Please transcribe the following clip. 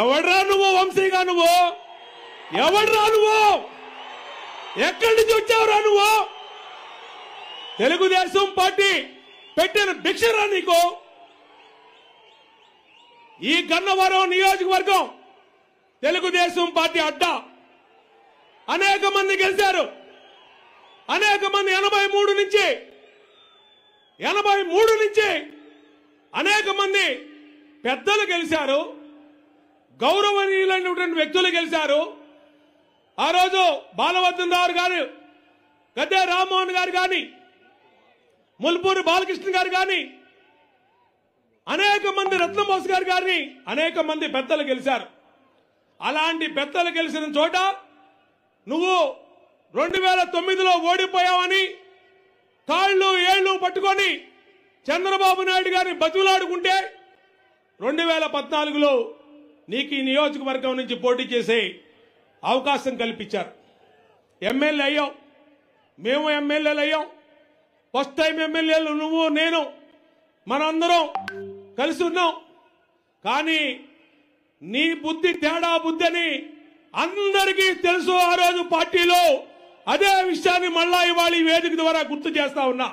ఎవడ్రా నువ్వు వంశీగా నువ్వు ఎవడ్రా నువ్వు ఎక్కడి నుంచి వచ్చావురా నువ్వు తెలుగుదేశం పార్టీ పెట్టిన భిక్షరా నీకు ఈ గన్నవరం నియోజకవర్గం తెలుగుదేశం పార్టీ అడ్డా అనేక మంది గెలిచారు అనేక మంది ఎనభై మూడు నుంచి ఎనభై మూడు నుంచి అనేక మంది పెద్దలు గెలిచారు గౌరవనీయులైనటువంటి వ్యక్తులు గెలిచారు ఆ రోజు బాలవర్ధన్ రావు గారు గద్దె రామ్మోహన్ గారు కానీ ముల్పూరి బాలకృష్ణ గారు కానీ అనేక మంది రత్నబోస్ గారు గారిని అనేక మంది పెద్దలు గెలిచారు అలాంటి పెద్దలు గెలిచిన చోట నువ్వు రెండు వేల తొమ్మిదిలో ఓడిపోయావని కాళ్ళు ఏళ్ళు పట్టుకొని చంద్రబాబు నాయుడు గారిని బతులాడుకుంటే రెండు వేల పద్నాలుగులో నీకు ఈ నియోజకవర్గం నుంచి పోటీ చేసే అవకాశం కల్పించారు ఎమ్మెల్యే అయ్యావు మేము ఎమ్మెల్యేలు అయ్యాం ఫస్ట్ టైం ఎమ్మెల్యేలు నువ్వు నేను మనందరం కలిసి ఉన్నాం కానీ నీ బుద్ధి తేడా బుద్ధి అని అందరికీ తెలుసు ఆ రోజు పార్టీలో అదే విషయాన్ని మళ్ళా ఇవాళ ఈ వేదిక ద్వారా గుర్తు చేస్తా ఉన్నా